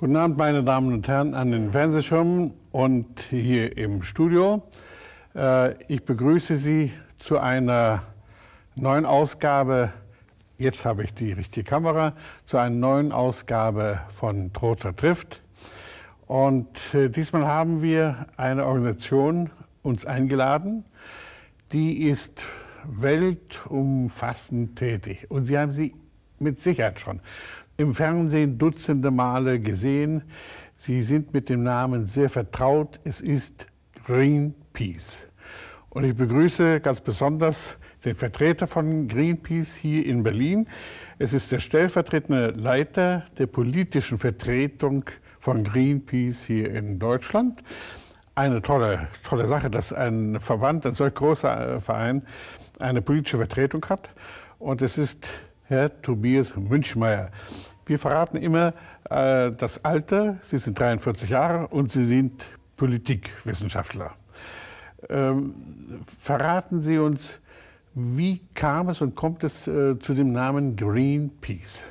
Guten Abend, meine Damen und Herren, an den Fernsehschirmen und hier im Studio. Äh, ich begrüße Sie zu einer neuen Ausgabe, jetzt habe ich die richtige Kamera, zu einer neuen Ausgabe von Trotter trifft. Und äh, diesmal haben wir eine Organisation uns eingeladen, die ist weltumfassend tätig. Und Sie haben sie mit Sicherheit schon im Fernsehen dutzende Male gesehen. Sie sind mit dem Namen sehr vertraut. Es ist Greenpeace. Und ich begrüße ganz besonders den Vertreter von Greenpeace hier in Berlin. Es ist der stellvertretende Leiter der politischen Vertretung von Greenpeace hier in Deutschland. Eine tolle, tolle Sache, dass ein Verband, ein solch großer äh, Verein, eine politische Vertretung hat. Und es ist Herr Tobias Münchmeier. Wir verraten immer äh, das Alter. Sie sind 43 Jahre und Sie sind Politikwissenschaftler. Ähm, verraten Sie uns, wie kam es und kommt es äh, zu dem Namen Greenpeace?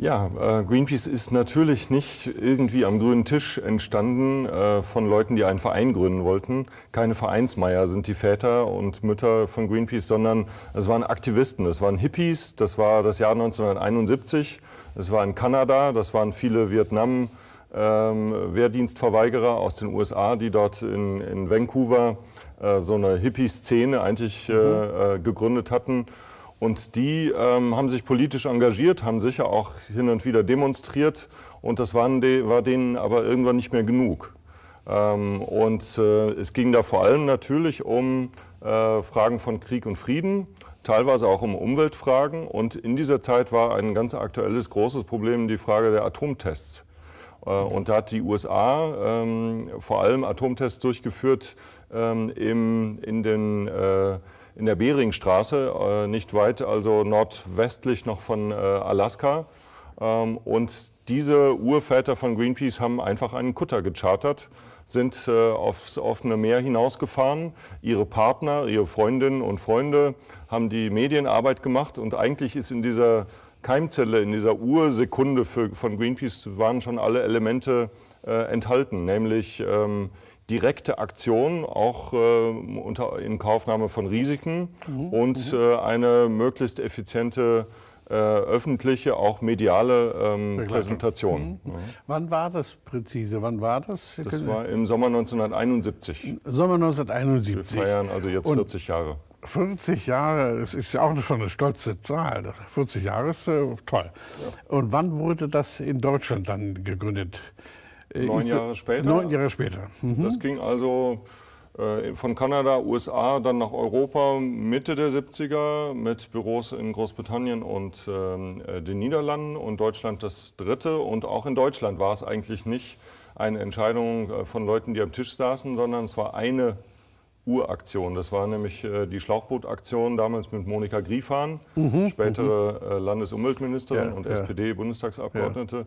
Ja, äh, Greenpeace ist natürlich nicht irgendwie am grünen Tisch entstanden äh, von Leuten, die einen Verein gründen wollten. Keine Vereinsmeier sind die Väter und Mütter von Greenpeace, sondern es waren Aktivisten, es waren Hippies, das war das Jahr 1971, es war in Kanada, das waren viele Vietnam- ähm, Wehrdienstverweigerer aus den USA, die dort in, in Vancouver äh, so eine Hippie-Szene eigentlich mhm. gegründet hatten. Und die ähm, haben sich politisch engagiert, haben sicher auch hin und wieder demonstriert. Und das waren de, war denen aber irgendwann nicht mehr genug. Ähm, und äh, es ging da vor allem natürlich um äh, Fragen von Krieg und Frieden, teilweise auch um Umweltfragen. Und in dieser Zeit war ein ganz aktuelles großes Problem die Frage der Atomtests. Äh, und da hat die USA ähm, vor allem Atomtests durchgeführt ähm, im, in den äh, in der Beringstraße, äh, nicht weit, also nordwestlich noch von äh, Alaska. Ähm, und diese Urväter von Greenpeace haben einfach einen Kutter gechartert, sind äh, aufs offene Meer hinausgefahren. Ihre Partner, ihre Freundinnen und Freunde haben die Medienarbeit gemacht und eigentlich ist in dieser Keimzelle, in dieser Ursekunde von Greenpeace waren schon alle Elemente enthalten, nämlich ähm, direkte Aktion, auch äh, unter Inkaufnahme von Risiken mhm. und mhm. Äh, eine möglichst effiziente äh, öffentliche, auch mediale ähm, Präsentation. Mhm. Ja. Wann war das präzise? Wann war das? Das war im Sommer 1971. Sommer 1971. Wir feiern also jetzt und 40 Jahre. 40 Jahre, das ist ja auch schon eine stolze Zahl. 40 Jahre ist äh, toll. Ja. Und wann wurde das in Deutschland dann gegründet? Äh, Neun Jahre später? Neun Jahre später. Mhm. Das ging also äh, von Kanada, USA, dann nach Europa Mitte der 70er mit Büros in Großbritannien und ähm, äh, den Niederlanden und Deutschland das dritte. Und auch in Deutschland war es eigentlich nicht eine Entscheidung äh, von Leuten, die am Tisch saßen, sondern es war eine Uraktion. Das war nämlich äh, die Schlauchbootaktion damals mit Monika Griefahn, mhm, mhm, spätere äh, Landesumweltministerin ja, und ja. SPD-Bundestagsabgeordnete,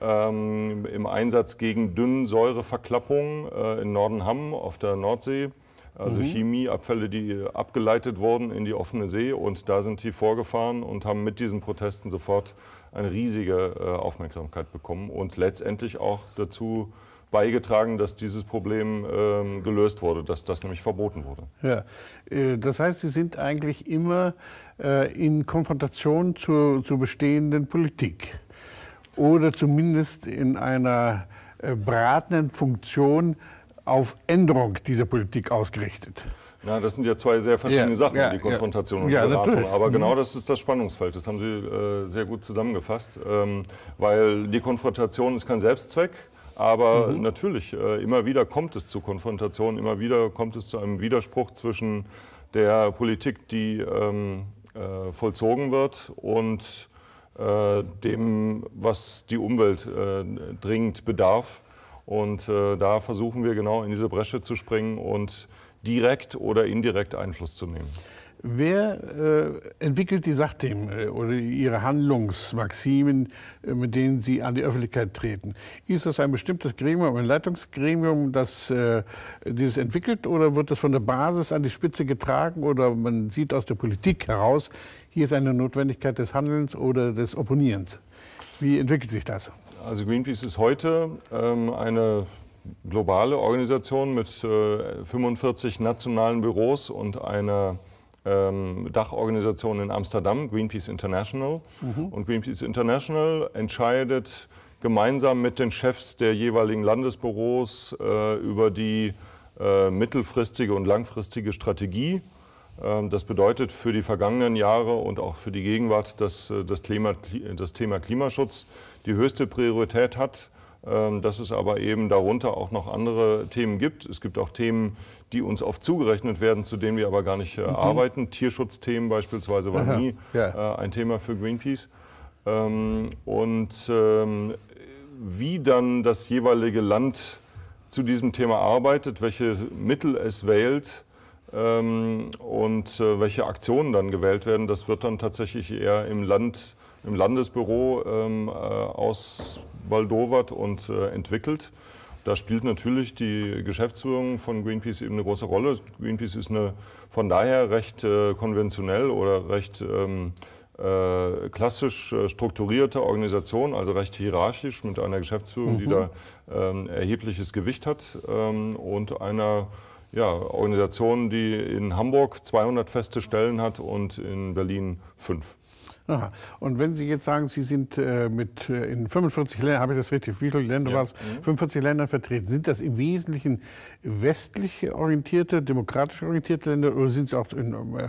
ja. ähm, im Einsatz gegen Dünnsäureverklappung äh, in Nordenham auf der Nordsee. Also mhm. Chemieabfälle, die abgeleitet wurden in die offene See. Und da sind die vorgefahren und haben mit diesen Protesten sofort eine riesige äh, Aufmerksamkeit bekommen und letztendlich auch dazu beigetragen, dass dieses Problem ähm, gelöst wurde, dass das nämlich verboten wurde. Ja, äh, das heißt, Sie sind eigentlich immer äh, in Konfrontation zur, zur bestehenden Politik oder zumindest in einer äh, beratenden Funktion auf Änderung dieser Politik ausgerichtet. Na, das sind ja zwei sehr verschiedene ja, Sachen, ja, die Konfrontation und die Beratung. Natürlich. Aber mhm. genau das ist das Spannungsfeld. Das haben Sie äh, sehr gut zusammengefasst, ähm, weil die Konfrontation ist kein Selbstzweck aber mhm. natürlich, äh, immer wieder kommt es zu Konfrontationen, immer wieder kommt es zu einem Widerspruch zwischen der Politik, die ähm, äh, vollzogen wird, und äh, dem, was die Umwelt äh, dringend bedarf. Und äh, da versuchen wir genau in diese Bresche zu springen und direkt oder indirekt Einfluss zu nehmen. Wer äh, entwickelt die Sachthemen äh, oder ihre Handlungsmaximen, äh, mit denen sie an die Öffentlichkeit treten? Ist das ein bestimmtes Gremium, ein Leitungsgremium, das äh, dieses entwickelt oder wird das von der Basis an die Spitze getragen oder man sieht aus der Politik heraus, hier ist eine Notwendigkeit des Handelns oder des Opponierens? Wie entwickelt sich das? Also Greenpeace ist heute ähm, eine globale Organisation mit äh, 45 nationalen Büros und einer ähm, Dachorganisation in Amsterdam, Greenpeace International. Mhm. Und Greenpeace International entscheidet gemeinsam mit den Chefs der jeweiligen Landesbüros äh, über die äh, mittelfristige und langfristige Strategie. Ähm, das bedeutet für die vergangenen Jahre und auch für die Gegenwart, dass äh, das, Klima, das Thema Klimaschutz die höchste Priorität hat ähm, dass es aber eben darunter auch noch andere Themen gibt. Es gibt auch Themen, die uns oft zugerechnet werden, zu denen wir aber gar nicht äh, mhm. arbeiten. Tierschutzthemen beispielsweise waren Aha. nie ja. äh, ein Thema für Greenpeace. Ähm, und ähm, wie dann das jeweilige Land zu diesem Thema arbeitet, welche Mittel es wählt ähm, und äh, welche Aktionen dann gewählt werden, das wird dann tatsächlich eher im Land, im Landesbüro ähm, äh, ausbaldowert und äh, entwickelt. Da spielt natürlich die Geschäftsführung von Greenpeace eben eine große Rolle. Greenpeace ist eine, von daher recht äh, konventionell oder recht ähm, äh, klassisch äh, strukturierte Organisation, also recht hierarchisch mit einer Geschäftsführung, mhm. die da ähm, erhebliches Gewicht hat ähm, und einer ja, Organisation, die in Hamburg 200 feste Stellen hat und in Berlin fünf. Aha. Und wenn Sie jetzt sagen, Sie sind äh, mit äh, in 45 Ländern, habe ich das richtig, wie viele Länder ja. war es? Mhm. Ländern vertreten. Sind das im Wesentlichen westlich orientierte, demokratisch orientierte Länder oder sind Sie auch in, äh,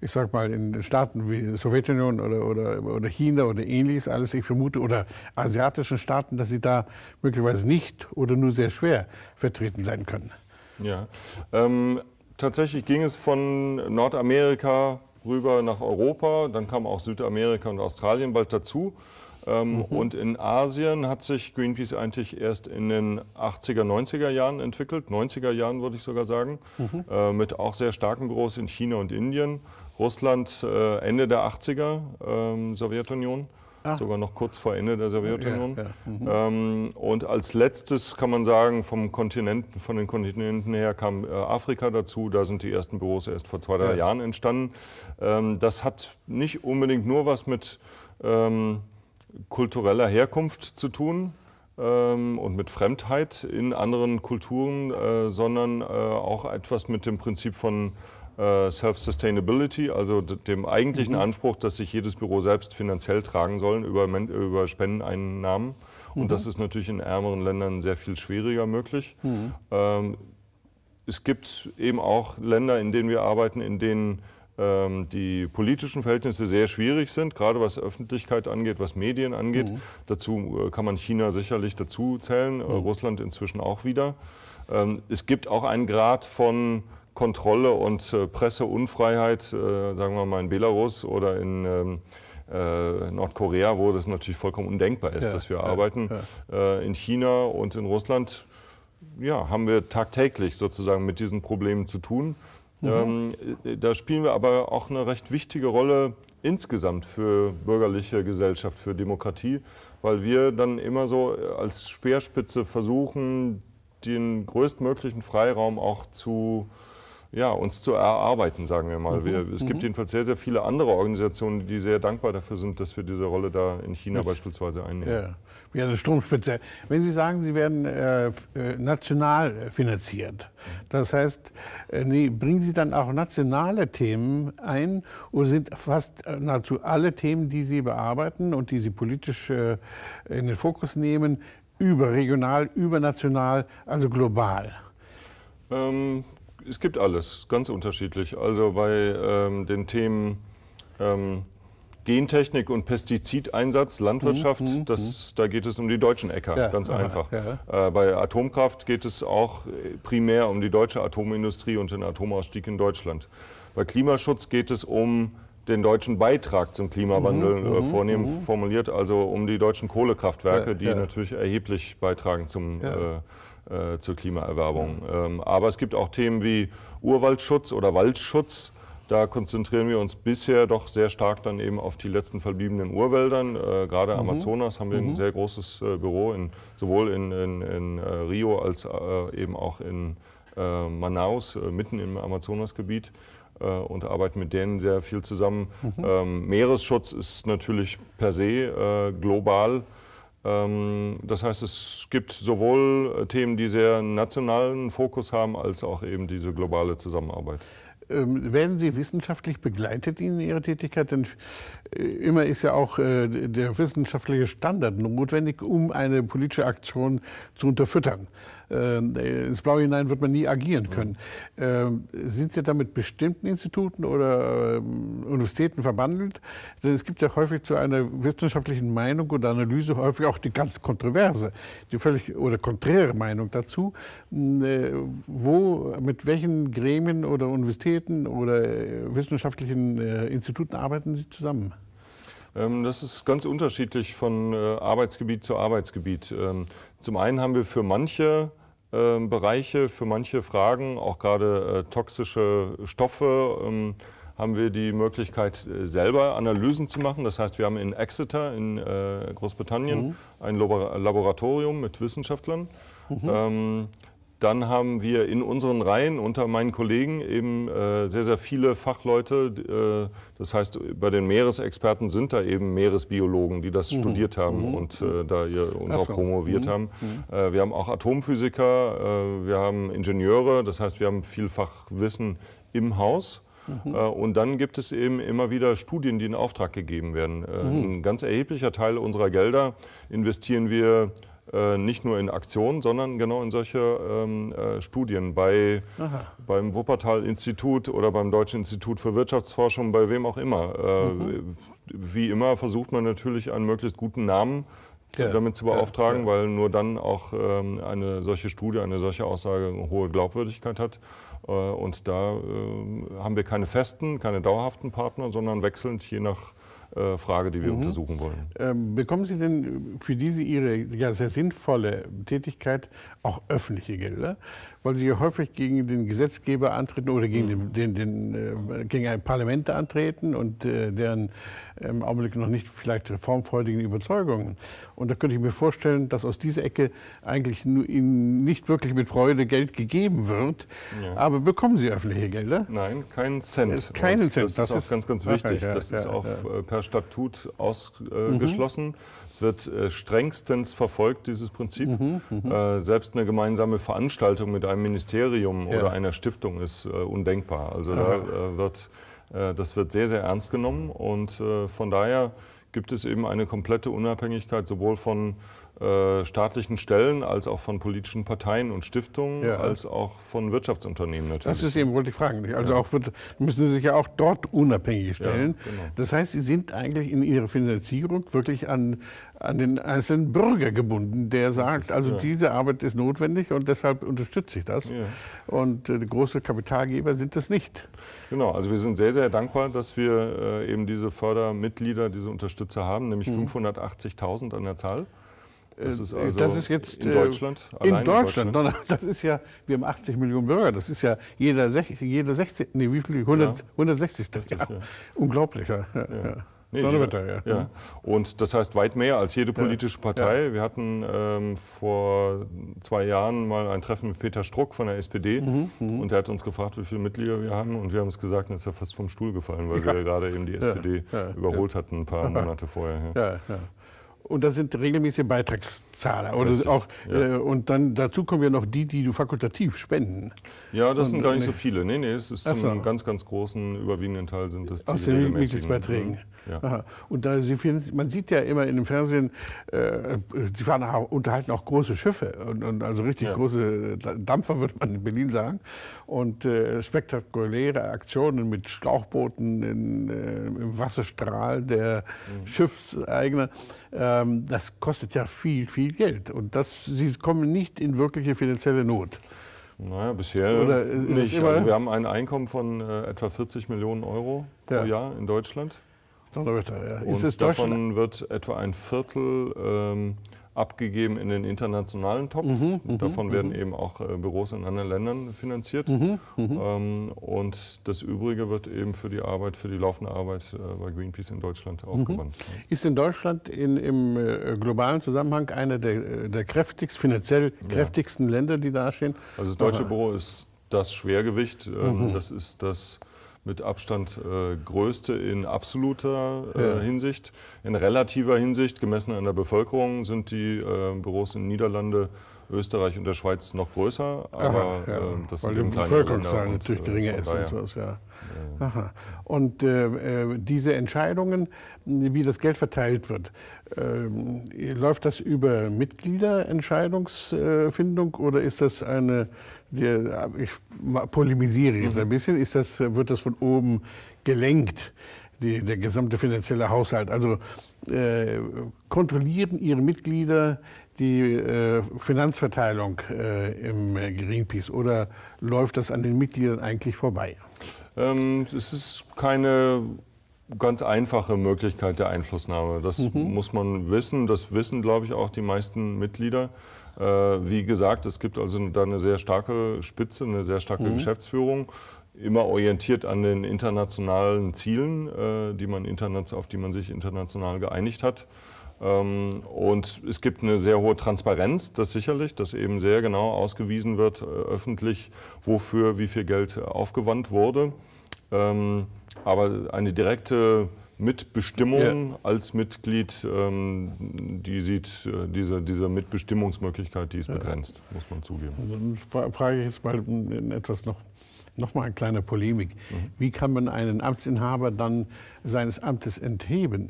ich sag mal, in Staaten wie Sowjetunion oder, oder, oder China oder ähnliches, alles ich vermute, oder asiatischen Staaten, dass Sie da möglicherweise nicht oder nur sehr schwer vertreten sein können? Ja. Ähm, tatsächlich ging es von Nordamerika rüber nach Europa, dann kam auch Südamerika und Australien bald dazu. Ähm, mhm. Und in Asien hat sich Greenpeace eigentlich erst in den 80er, 90er Jahren entwickelt, 90er Jahren würde ich sogar sagen, mhm. äh, mit auch sehr starken Groß in China und Indien, Russland äh, Ende der 80er, äh, Sowjetunion ah. sogar noch kurz vor Ende der Sowjetunion. Ja, ja. Mhm. Ähm, und als letztes kann man sagen, vom Kontinenten, von den Kontinenten her kam äh, Afrika dazu. Da sind die ersten Büros erst vor zwei, drei ja. Jahren entstanden. Ähm, das hat nicht unbedingt nur was mit ähm, kultureller Herkunft zu tun, ähm, und mit Fremdheit in anderen Kulturen, äh, sondern äh, auch etwas mit dem Prinzip von äh, Self-Sustainability, also dem eigentlichen mhm. Anspruch, dass sich jedes Büro selbst finanziell tragen soll über, über Spendeneinnahmen. Mhm. Und das mhm. ist natürlich in ärmeren Ländern sehr viel schwieriger möglich. Mhm. Ähm, es gibt eben auch Länder, in denen wir arbeiten, in denen ähm, die politischen Verhältnisse sehr schwierig sind, gerade was Öffentlichkeit angeht, was Medien angeht. Mhm. Dazu äh, kann man China sicherlich dazu zählen, äh, mhm. Russland inzwischen auch wieder. Ähm, es gibt auch einen Grad von Kontrolle und äh, Presseunfreiheit, äh, sagen wir mal in Belarus oder in ähm, äh, Nordkorea, wo das natürlich vollkommen undenkbar ist, ja, dass wir ja, arbeiten. Ja. in China und in Russland ja, haben wir tagtäglich sozusagen mit diesen Problemen zu tun. Mhm. Ähm, da spielen wir aber auch eine recht wichtige Rolle insgesamt für bürgerliche Gesellschaft, für Demokratie, weil wir dann immer so als Speerspitze versuchen, den größtmöglichen Freiraum auch zu äh, ja, uns zu erarbeiten, sagen wir mal. Mhm. Wir, es gibt mhm. jedenfalls sehr, sehr viele andere Organisationen, die sehr dankbar dafür sind, dass wir diese Rolle da in China ja. beispielsweise einnehmen. Ja, wie eine Stromspitze. Wenn Sie sagen, Sie werden äh, äh, national finanziert, das heißt, äh, nee, bringen Sie dann auch nationale Themen ein oder sind fast äh, nahezu alle Themen, die Sie bearbeiten und die Sie politisch äh, in den Fokus nehmen, überregional, übernational, also global? Ähm, es gibt alles, ganz unterschiedlich. Also bei ähm, den Themen ähm, Gentechnik und Pestizideinsatz, Landwirtschaft, mhm, mhm das, mhm. da geht es um die deutschen Äcker, ja, ganz einfach. Ja. Äh, bei Atomkraft geht es auch äh, primär um die deutsche Atomindustrie und den Atomausstieg in Deutschland. Bei Klimaschutz geht es um den deutschen Beitrag zum Klimawandel mhm, äh, mhm, vornehm mhm. formuliert, also um die deutschen Kohlekraftwerke, ja, die natürlich erheblich beitragen zum äh, äh, zur Klimaerwerbung. Ähm, aber es gibt auch Themen wie Urwaldschutz oder Waldschutz. Da konzentrieren wir uns bisher doch sehr stark dann eben auf die letzten verbliebenen Urwäldern. Äh, gerade mhm. Amazonas haben wir mhm. ein sehr großes äh, Büro, in, sowohl in, in, in äh, Rio als äh, eben auch in Manaus, mitten im Amazonasgebiet und arbeiten mit denen sehr viel zusammen. Mhm. Ähm, Meeresschutz ist natürlich per se global ähm, das heißt, es gibt sowohl äh, Themen, die sehr nationalen Fokus haben, als auch eben diese globale Zusammenarbeit. Ähm, werden Sie wissenschaftlich begleitet in Ihrer Tätigkeit? Denn äh, immer ist ja auch äh, der wissenschaftliche Standard notwendig, um eine politische Aktion zu unterfüttern. Ähm, äh, ins Blaue hinein wird man nie agieren können. Ähm, sind Sie damit bestimmten Instituten oder Universitäten verbandelt? Denn es gibt ja häufig zu einer wissenschaftlichen Meinung oder Analyse häufig auch die ganz kontroverse, die völlig oder konträre Meinung dazu. Hm, wo, mit welchen Gremien oder Universitäten Universitäten oder äh, wissenschaftlichen äh, Instituten arbeiten Sie zusammen? Ähm, das ist ganz unterschiedlich von äh, Arbeitsgebiet zu Arbeitsgebiet. Ähm, zum einen haben wir für manche ähm, Bereiche, für manche Fragen, auch gerade toxische Stoffe, haben wir die Möglichkeit, selber Analysen zu machen. Das heißt, wir haben in Exeter in Großbritannien mhm. ein Laboratorium mit Wissenschaftlern. Mhm. Ähm, dann haben wir in unseren Reihen unter meinen Kollegen eben äh, sehr, sehr viele Fachleute. Äh, das heißt, bei den Meeresexperten sind da eben Meeresbiologen, die das mhm. studiert haben mhm. und äh, da ihr und auch promoviert mhm. haben. Mhm. Äh, wir haben auch Atomphysiker, äh, wir haben Ingenieure, das heißt, wir haben viel Fachwissen im Haus. Mhm. Äh, und dann gibt es eben immer wieder Studien, die in Auftrag gegeben werden. Mhm. Ein ganz erheblicher Teil unserer Gelder investieren wir äh, nicht nur in Aktionen, sondern genau in solche ähm, äh, Studien. Bei, beim Wuppertal-Institut oder beim Deutschen Institut für Wirtschaftsforschung, bei wem auch immer. Äh, mhm. Wie immer versucht man natürlich einen möglichst guten Namen zu, ja. damit zu beauftragen, ja. Ja. weil nur dann auch ähm, eine solche Studie, eine solche Aussage eine hohe Glaubwürdigkeit hat. Äh, und da äh, haben wir keine festen, keine dauerhaften Partner, sondern wechselnd je nach äh, Frage, die wir mhm. untersuchen wollen. Ähm, bekommen Sie denn für diese Ihre ja, sehr sinnvolle Tätigkeit auch öffentliche Gelder? weil sie häufig gegen den Gesetzgeber antreten oder gegen, den, den, den äh, gegen ein Parlament antreten und äh, deren im ähm, Augenblick noch nicht vielleicht reformfreudigen Überzeugungen. Und da könnte ich mir vorstellen, dass aus dieser Ecke eigentlich ihnen nicht wirklich mit Freude Geld gegeben wird. Ja. Aber bekommen sie öffentliche Gelder? Nein, keinen Cent. Äh, keinen Cent. Das, das ist, ist ganz, ganz wichtig. Ja, das ja, ist auch äh, per Statut mhm. ausgeschlossen. Mhm. Es wird äh, strengstens verfolgt, dieses Prinzip. Mhm, mhm, äh, selbst eine gemeinsame Veranstaltung mit einem einem Ministerium ja. oder einer Stiftung ist äh, undenkbar. Also da, äh, wird, äh, das wird sehr, sehr ernst genommen und äh, von daher gibt es eben eine komplette Unabhängigkeit sowohl von äh, staatlichen Stellen, als auch von politischen Parteien und Stiftungen, ja. als auch von Wirtschaftsunternehmen natürlich. Das ist eben, wollte ich fragen. Also ja. auch müssen Sie sich ja auch dort unabhängig stellen. Ja, genau. Das heißt, Sie sind eigentlich in Ihrer Finanzierung wirklich an, an den einzelnen Bürger gebunden, der sagt, also diese Arbeit ist notwendig und deshalb unterstütze ich das. Und äh, große Kapitalgeber sind das nicht. Genau, also wir sind sehr, sehr dankbar, dass wir äh, eben diese Fördermitglieder, diese Unterstützer haben, nämlich mhm. 580.000 an der Zahl. Das äh, ist, also das ist jetzt in äh, Deutschland. Allein in Deutschland. In Deutschland. Das ist ja, wir haben 80 Millionen Bürger. Das ist ja jeder, Sech, jeder 60, nee, wie viel? 100, ja. 160. Ja. Ja. Unglaublich. Ja. Nee, Donnerwetter, ja. ja. Und das heißt weit mehr als jede politische Partei. Ja. Wir hatten ähm, vor zwei Jahren mal ein Treffen mit Peter Struck von der SPD mhm, mhm, und er hat uns gefragt, wie viele Mitglieder wir haben und wir haben es gesagt und ist ja fast vom Stuhl gefallen, weil ja. wir gerade eben die SPD überholt hatten ein paar Monate vorher. Und das sind regelmäßige Beitragszahler. Oder auch, ja. äh, und dann dazu kommen ja noch die, die du fakultativ spenden. Ja, das und, sind gar nicht ne. so viele. Nee, nee, es ist Ach so. ganz, ganz großen, überwiegenden Teil sind das die Aus den Mitgliedsbeiträgen. Ja. Und da, sie, man sieht ja immer in dem Fernsehen, äh, unterhalten auch große Schiffe. Und, und also richtig ja. große Dampfer, würde man in Berlin sagen. Und äh, spektakuläre Aktionen mit Schlauchbooten in, äh, im Wasserstrahl der mhm. Schiffseigner äh, ähm, das kostet ja viel, viel Geld. Und das, sie kommen nicht in wirkliche finanzielle Not. Naja, bisher nicht. Also wir haben ein Einkommen von äh, etwa 40 Millionen Euro ja. pro Jahr in Deutschland. Leute, ja. Und davon wird etwa ein Viertel ähm, abgegeben in den internationalen Topf. Mhm, mhm Davon werden mhm. eben auch äh, Büros in anderen Ländern finanziert. Mhm, ähm, und das Übrige wird eben für die Arbeit, für die laufende Arbeit äh, bei Greenpeace in Deutschland aufgewandt. Ist in Deutschland in, im äh, globalen Zusammenhang einer der, äh, der kräftigst, finanziell kräftigsten ja. Länder, die dastehen? Also das deutsche Büro ist das Schwergewicht. Ähm, das ist das mit Abstand äh, größte in absoluter äh, ja. Hinsicht. In relativer Hinsicht, gemessen an der Bevölkerung, sind die äh, Büros in Niederlande Österreich und der Schweiz noch größer, aber Aha, ja. Ähm, das weil sind die Bevölkerungszahl natürlich äh, geringer ist und sowas, ja. Aha. Und äh, äh, diese Entscheidungen, wie das Geld verteilt wird, äh, läuft das über Mitgliederentscheidungsfindung oder ist das eine ich polemisiere jetzt ein mhm. bisschen, ist das, wird das von oben gelenkt? Die, der gesamte finanzielle Haushalt. Also äh, kontrollieren Ihre Mitglieder die äh, Finanzverteilung äh, im Greenpeace oder läuft das an den Mitgliedern eigentlich vorbei? Ähm, es ist keine ganz einfache Möglichkeit der Einflussnahme. Das mhm. muss man wissen. Das wissen, glaube ich, auch die meisten Mitglieder. Äh, wie gesagt, es gibt also da eine sehr starke Spitze, eine sehr starke mhm. Geschäftsführung immer orientiert an den internationalen Zielen, die man auf die man sich international geeinigt hat. Ähm, und es gibt eine sehr hohe Transparenz, das sicherlich, dass eben sehr genau ausgewiesen wird, äh, öffentlich, wofür wie viel Geld äh, aufgewandt wurde. Ähm, aber eine direkte Mitbestimmung ja. als Mitglied, ähm, die sieht äh, diese, diese Mitbestimmungsmöglichkeit, die ist ja. begrenzt, muss man zugeben. Dann frage ich jetzt mal in etwas noch, Nochmal mal eine kleine Polemik. Mhm. Wie kann man einen Amtsinhaber dann seines Amtes entheben?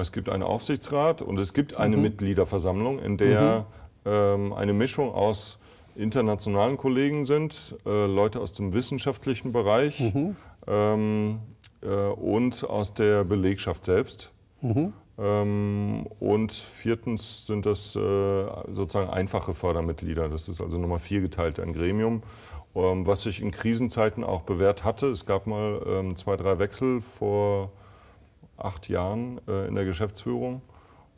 Es gibt einen Aufsichtsrat und es gibt eine mhm. Mitgliederversammlung, in der mhm. ähm, eine Mischung aus internationalen Kollegen sind, äh, Leute aus dem wissenschaftlichen Bereich mhm. ähm, äh, und aus der Belegschaft selbst. Mhm. Ähm, und viertens sind das äh, sozusagen einfache Fördermitglieder. Das ist also Nummer vier geteilt ein Gremium ähm, was sich in Krisenzeiten auch bewährt hatte. Es gab mal ähm, zwei, drei Wechsel vor acht Jahren äh, in der Geschäftsführung.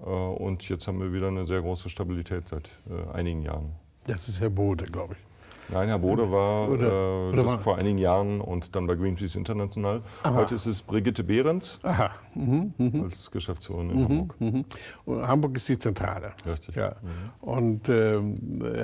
Äh, und jetzt haben wir wieder eine sehr große Stabilität seit äh, einigen Jahren. Das ist Herr Bode, glaube ich. Nein, Herr Bode war, oder, äh, oder war vor einigen Jahren und dann bei Greenpeace International. Aha. Heute ist es Brigitte Behrens Aha. Mhm, mh. als Geschäftsführerin in mhm, Hamburg. Mh. Hamburg ist die Zentrale. Richtig. Ja. Mhm. Und äh,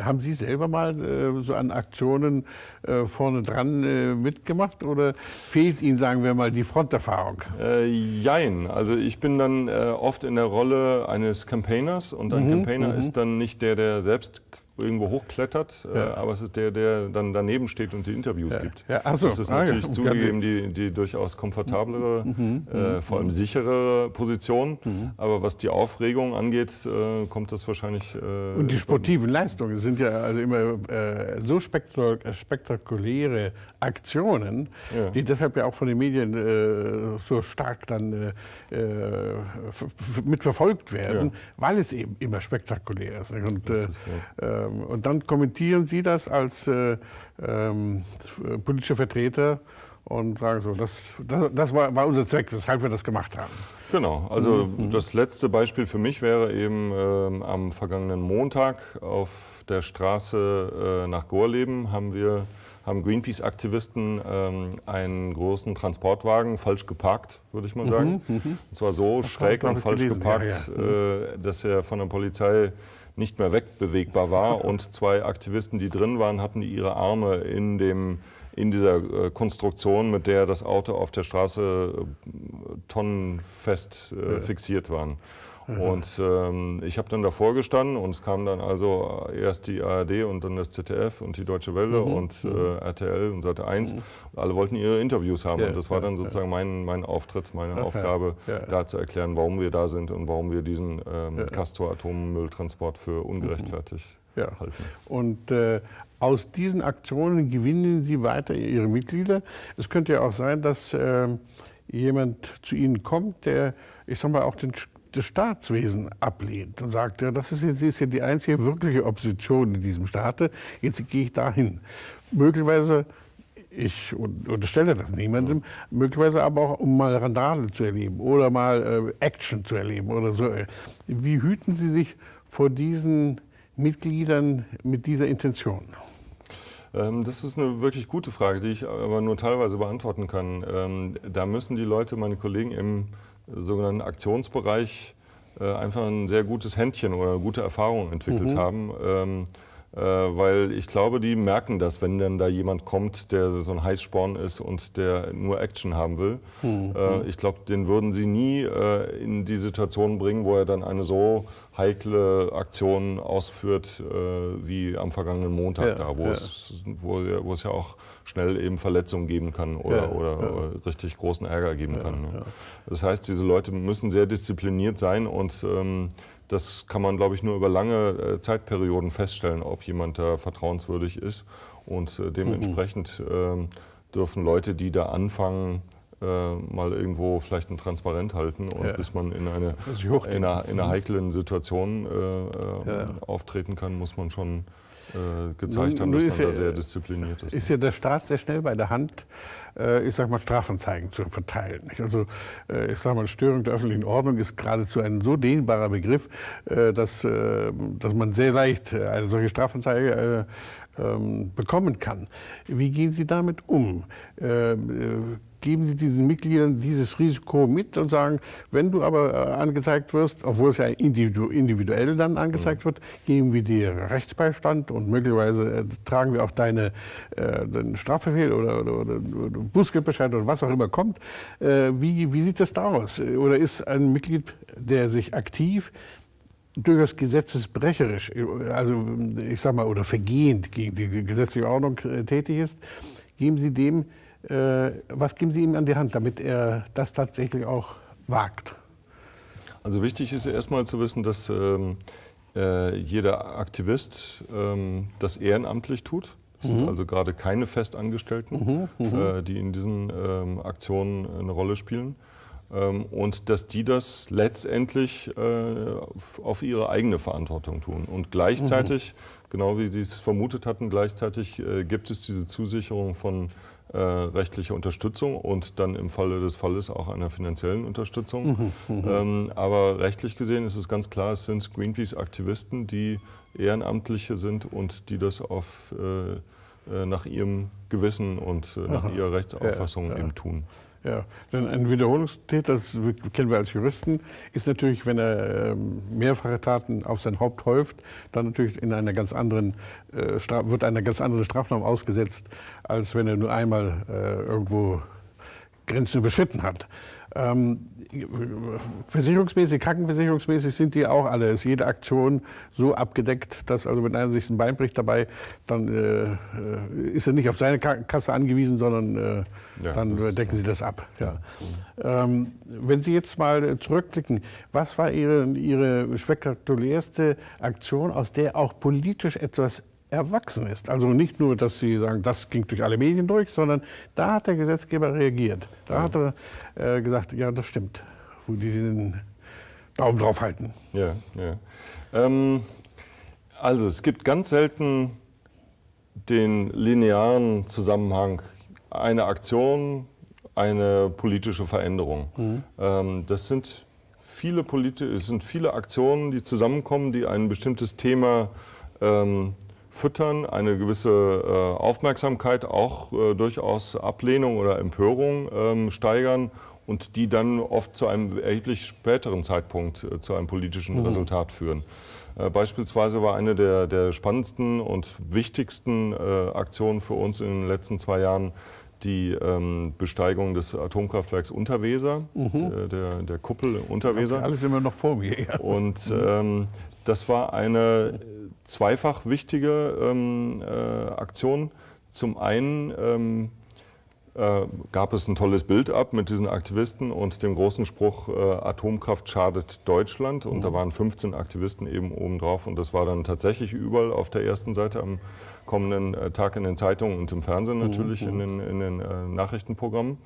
haben Sie selber mal äh, so an Aktionen äh, vorne dran äh, mitgemacht oder fehlt Ihnen, sagen wir mal, die Fronterfahrung? Äh, jein. Also ich bin dann oft in der Rolle eines Campaigners und ein mhm, Campaigner mhm. ist dann nicht der, der selbst irgendwo hochklettert, äh, ja. äh, aber es ist der, der dann daneben steht und die Interviews ja. gibt. Ja, so. Das ist ah, natürlich ah, zugegeben die, die durchaus komfortablere, mhm. mhm. äh, mhm. vor allem mhm. sicherere Position. Mhm. Aber was die Aufregung angeht, äh, kommt das wahrscheinlich. Äh, und die sportiven Leistungen sind ja also immer äh, so spektakuläre Aktionen, die deshalb ja auch von den Medien so stark dann mitverfolgt werden, weil es eben immer spektakulär ist. Und, äh, ähm, und dann kommentieren Sie das als äh, ähm, politische Vertreter und sagen so, das, das, das war, war, unser Zweck, weshalb wir das gemacht haben. Genau, also mhm. mhm. das letzte Beispiel für mich wäre eben äh, am vergangenen Montag auf der Straße äh, nach Gorleben haben wir haben Greenpeace-Aktivisten ähm, einen großen Transportwagen falsch geparkt, würde ich mal mhm, sagen. Mhm, Und zwar so schräg und falsch gelesen, geparkt, ja, ja. Mhm. Äh, dass er von der Polizei nicht mehr wegbewegbar war. Und zwei Aktivisten, die drin waren, hatten ihre Arme in dem in dieser äh, Konstruktion, mit der das Auto auf der Straße äh, tonnenfest äh, fixiert waren. Und ähm, ich habe dann davor gestanden und es kam dann also äh, erst die ARD und dann das ZDF und die Deutsche Welle mhm. und äh, mhm. RTL und Seite 1. Mhm. Alle wollten ihre Interviews haben ja, und das war dann sozusagen ja. mein, mein Auftritt, meine okay. Aufgabe, ja. da zu erklären, warum wir da sind und warum wir diesen ähm, Castor-Atommülltransport für mhm. ungerechtfertigt halten. Und äh, aus diesen Aktionen gewinnen Sie weiter Ihre Mitglieder. Es könnte ja auch sein, dass äh, jemand zu Ihnen kommt, der, ich sag mal, auch den das Staatswesen ablehnt und sagt, ja, das ist jetzt, ist jetzt die einzige wirkliche Opposition in diesem Staate, jetzt gehe ich dahin. Möglicherweise, ich unterstelle das niemandem, möglicherweise aber auch, um mal Randale zu erleben oder mal äh, Action zu erleben oder so. Wie hüten Sie sich vor diesen Mitgliedern mit dieser Intention? Ähm, das ist eine wirklich gute Frage, die ich aber nur teilweise beantworten kann. Ähm, da müssen die Leute, meine Kollegen im sogenannten Aktionsbereich äh, einfach ein sehr gutes Händchen oder gute Erfahrungen entwickelt mhm. haben. Ähm, äh, weil ich glaube, die merken das, wenn dann da jemand kommt, der so ein Heißsporn ist und der nur Action haben will. Mhm. Äh, ich glaube, den würden sie nie in die Situation bringen, wo er dann eine so heikle Aktion ausführt wie am vergangenen Montag ja, da, wo, ja. Es, wo, wo es ja auch schnell eben Verletzungen geben kann oder, ja, oder, ja. oder richtig großen Ärger geben ja, kann. Ne? Das heißt, diese Leute müssen sehr diszipliniert sein und ähm, das kann man, glaube ich, nur über lange äh, Zeitperioden feststellen, ob jemand da vertrauenswürdig ist. Und äh, dementsprechend äh, dürfen Leute, die da anfangen, äh, mal irgendwo vielleicht ein Transparent halten und ja. bis man in eine, in einer, in einer heiklen Situation äh, ähm, ja. auftreten kann, muss man schon äh, gezeigt haben, dass man ja, da sehr diszipliniert ist. Ist ja der Staat sehr schnell bei der Hand, äh, ich sag mal, Strafanzeigen zu verteilen. Nicht? Also äh, ich sag mal, Störung der öffentlichen Ordnung ist geradezu ein so dehnbarer Begriff, äh, dass, äh, dass man sehr leicht eine solche Strafanzeige ähm, bekommen kann. Wie gehen Sie damit um? geben Sie diesen Mitgliedern dieses Risiko mit und sagen, wenn du aber äh, angezeigt wirst, obwohl es ja individuell dann angezeigt mhm. wird, geben wir dir Rechtsbeistand und möglicherweise äh, tragen wir auch deine äh, Strafbefehl oder, oder, oder, Bußgeldbescheid oder was auch immer kommt. Äh, wie, wie sieht das da aus? Oder ist ein Mitglied, der sich aktiv durchaus gesetzesbrecherisch, also ich sag mal, oder vergehend gegen die gesetzliche Ordnung äh, tätig ist, geben Sie dem äh, was geben Sie ihm an die Hand, damit er das tatsächlich auch wagt? Also wichtig ist erstmal zu wissen, dass ähm, äh, jeder Aktivist ähm, das ehrenamtlich tut. Das mhm. also gerade keine Festangestellten, mhm, mh. äh, die in diesen ähm, Aktionen äh, eine Rolle spielen. Ähm, und dass die das letztendlich äh, auf ihre eigene Verantwortung tun. Und gleichzeitig, mhm. genau wie Sie es vermutet hatten, gleichzeitig äh, gibt es diese Zusicherung von äh, rechtliche Unterstützung und dann im Falle des Falles auch einer finanziellen Unterstützung. Mhm, mhm, ähm, aber rechtlich gesehen ist es ganz klar, es sind Greenpeace-Aktivisten, die Ehrenamtliche sind und die das auf, äh, äh nach ihrem Gewissen und äh, nach ihrer Rechtsauffassung ja, ja. eben tun. Ja, denn ein Wiederholungstäter, das kennen wir als Juristen, ist natürlich, wenn er ähm, mehrfache Taten auf sein Haupt häuft, dann natürlich in einer ganz anderen, äh, wird einer ganz anderen Strafnorm ausgesetzt, als wenn er nur einmal äh, irgendwo Grenzen überschritten hat. Ähm, versicherungsmäßig, krankenversicherungsmäßig sind die auch alle. Ist jede Aktion so abgedeckt, dass also wenn einer sich ein Bein bricht dabei, dann äh, äh ist er nicht auf seine Kasse angewiesen, sondern äh, ja, dann decken sie das ab. Ja. Ähm, wenn Sie jetzt mal äh, zurückblicken, was war Ihre, Ihre spektakulärste Aktion, aus der auch politisch etwas erwachsen ist. Also nicht nur, dass Sie sagen, das ging durch alle Medien durch, sondern da hat der Gesetzgeber reagiert. Da hat er äh, gesagt, ja, das stimmt, wo die den Daumen drauf halten. Ja, ja. Ähm, also es gibt ganz selten den linearen Zusammenhang. Eine Aktion, eine politische Veränderung. Mhm. Ähm, das sind viele, Polit es sind viele Aktionen, die zusammenkommen, die ein bestimmtes Thema ähm, Füttern eine gewisse äh, Aufmerksamkeit, auch äh, durchaus Ablehnung oder Empörung ähm, steigern und die dann oft zu einem erheblich späteren Zeitpunkt äh, zu einem politischen mhm. Resultat führen. Beispielsweise war eine der, der spannendsten und wichtigsten Aktionen für uns in den letzten zwei Jahren die ähm, Besteigung des Atomkraftwerks Unterweser, mhm. der, der, Kuppel Unterweser. alles immer noch vor mir. Ja. Und mhm. ähm, das war eine zweifach wichtige ähm, äh, Aktion. Zum einen ähm, äh, gab es ein tolles Bild ab mit diesen Aktivisten und dem großen Spruch äh, Atomkraft schadet Deutschland. Und mhm. da waren 15 Aktivisten eben oben drauf. Und das war dann tatsächlich überall auf der ersten Seite am kommenden äh, Tag in den Zeitungen und im Fernsehen mhm, natürlich, mhm. in den, in den äh, Nachrichtenprogrammen.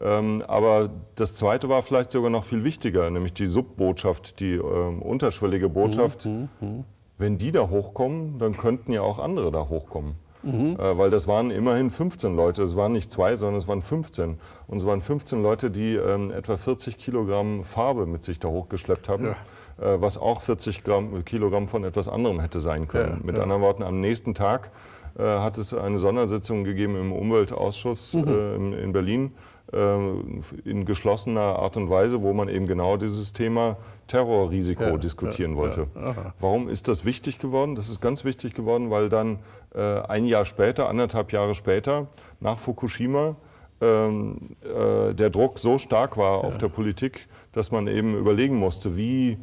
Ähm, aber das Zweite war vielleicht sogar noch viel wichtiger, nämlich die Subbotschaft, die ähm, unterschwellige Botschaft. Mhm, mhm, mhm wenn die da hochkommen, dann könnten ja auch andere da hochkommen. Mhm. Äh, weil das waren immerhin 15 Leute. Es waren nicht zwei, sondern es waren 15. Und es waren 15 Leute, die ähm, etwa 40 Kilogramm Farbe mit sich da hochgeschleppt haben. Ja äh, was auch 40 Gramm, äh, Kilogramm von etwas anderem hätte sein können. Ja, Mit ja. anderen Worten, am nächsten Tag äh, hat es eine Sondersitzung gegeben im Umweltausschuss mhm. äh, in, in Berlin, ähm, in geschlossener Art und Weise, wo man eben genau dieses Thema Terrorrisiko ja, diskutieren ja, wollte. Ja, Warum ist das wichtig geworden? Das ist ganz wichtig geworden, weil dann äh, ein Jahr später, anderthalb Jahre später, nach Fukushima, ähm, äh, der Druck so stark war auf der Politik, dass man eben überlegen musste, wie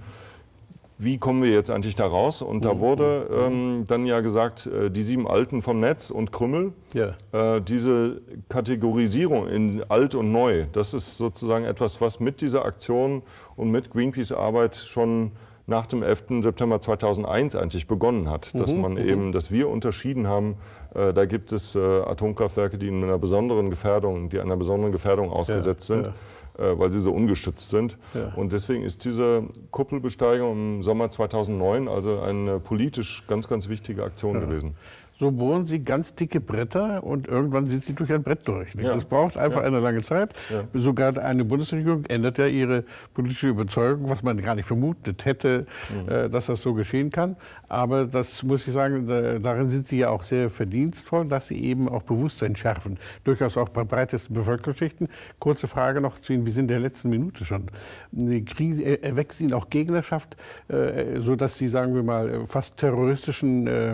wie kommen wir jetzt eigentlich da raus? Und da mhm. wurde mhm. ähm, dann ja gesagt, äh, die sieben Alten vom Netz und Krümmel, ja. äh, diese Kategorisierung in alt und neu, das ist sozusagen etwas, was mit dieser Aktion und mit Greenpeace-Arbeit schon nach dem 11. September 2001 eigentlich begonnen hat, mhm, dass man eben, dass wir unterschieden haben, äh, da gibt es äh, Atomkraftwerke, die in einer besonderen Gefährdung, die einer besonderen Gefährdung ausgesetzt ja, sind. Ja. Äh, weil sie so ungeschützt sind. Ja. Und deswegen ist diese Kuppelbesteigung im Sommer 2009 also eine politisch ganz, ganz wichtige Aktion ja. gewesen so bohren sie ganz dicke Bretter und irgendwann sind sie durch ein Brett durch. Ja. Das braucht einfach ja. eine lange Zeit. Ja. Sogar eine Bundesregierung ändert ja ihre politische Überzeugung, was man gar nicht vermutet hätte, mhm. äh, dass das so geschehen kann. Aber das muss ich sagen, da, darin sind sie ja auch sehr verdienstvoll, dass sie eben auch Bewusstsein schärfen. Durchaus auch bei breitesten Bevölkerungsschichten. Kurze Frage noch zu Ihnen, wir sind in der letzten Minute schon. Die Krise erwächst Ihnen auch Gegnerschaft, äh, sodass Sie, sagen wir mal, äh, fast terroristischen äh,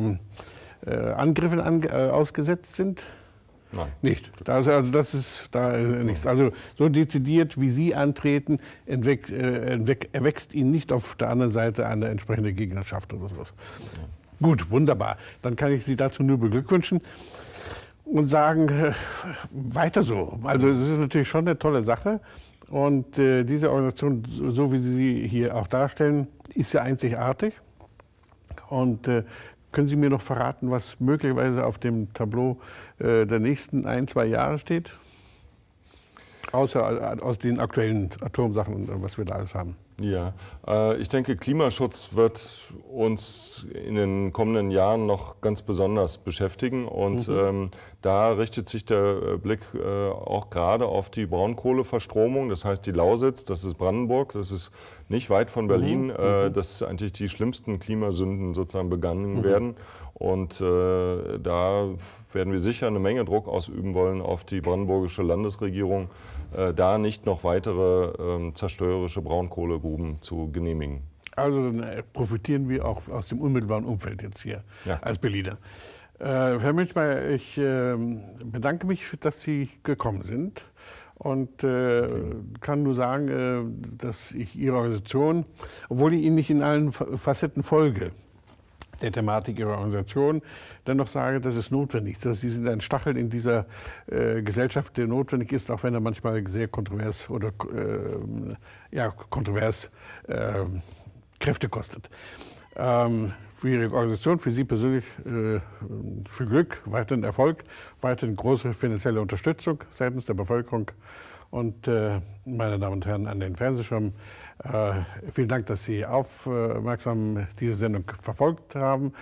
äh, Angriffen ange äh, ausgesetzt sind? Nein. Nicht. Also, also das ist da äh, nichts. Also so dezidiert, wie Sie antreten, entweckt, entweckt, erwächst Ihnen nicht auf der anderen Seite eine entsprechende Gegnerschaft oder sowas. Ja. Gut, wunderbar. Dann kann ich Sie dazu nur beglückwünschen und sagen, weiter so. Also es ist natürlich schon eine tolle Sache. Und äh, diese Organisation, so wie Sie sie hier auch darstellen, ist ja einzigartig. Und äh, können Sie mir noch verraten, was möglicherweise auf dem Tableau äh, der nächsten ein, zwei Jahre steht? Außer äh, aus den aktuellen Atomsachen und äh, was wir da alles haben. Ja, äh, ich denke, Klimaschutz wird uns in den kommenden Jahren noch ganz besonders beschäftigen. Und mhm. Ähm, da richtet sich der äh, Blick äh, auch gerade auf die Braunkohleverstromung. Das heißt, die Lausitz, das ist Brandenburg, das ist nicht weit von mhm. Berlin, mhm. dass eigentlich die schlimmsten Klimasünden sozusagen begangen mhm. werden. Und da werden wir sicher eine Menge Druck ausüben wollen auf die brandenburgische Landesregierung äh, da nicht noch weitere ähm, zerstörerische Braunkohlegruben zu genehmigen. Also äh, profitieren wir auch aus dem unmittelbaren Umfeld jetzt hier ja. als Berliner. Äh, Herr Münchmeier, ich ähm, bedanke mich, dass Sie gekommen sind und äh, kann nur sagen, äh, dass ich Ihre Organisation, obwohl ich Ihnen nicht in allen Facetten folge, der Thematik Ihrer Organisation dennoch sage, das ist notwendig. Sie sind ein Stachel in dieser äh, Gesellschaft, der notwendig ist, auch wenn er manchmal sehr kontrovers oder äh, ja, kontrovers äh, Kräfte kostet. Ähm, für Ihre Organisation, für Sie persönlich äh, viel Glück, weiteren Erfolg, weiterhin große finanzielle Unterstützung seitens der Bevölkerung und äh, meine Damen und Herren an den Fernsehschirmen, äh, vielen Dank, dass Sie aufmerksam diese Sendung verfolgt haben.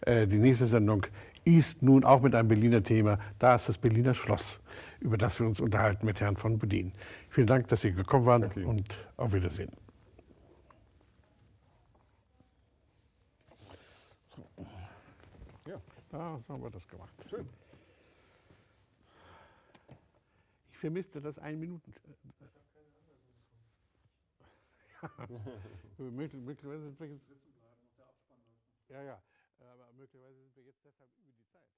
Äh, die nächste Sendung ist nun auch mit einem Berliner Thema. Da ist das Berliner Schloss, über das wir uns unterhalten mit Herrn von Budin. Vielen Dank, dass Sie gekommen waren okay. und auf Wiedersehen. Ja, da haben wir das gemacht. Schön. Ich vermisste das ein Minuten. Ich habe keine Anweisung bekommen. möglicherweise sind wir jetzt. Ja, ja. Aber möglicherweise sind wir jetzt deshalb über die Zeit.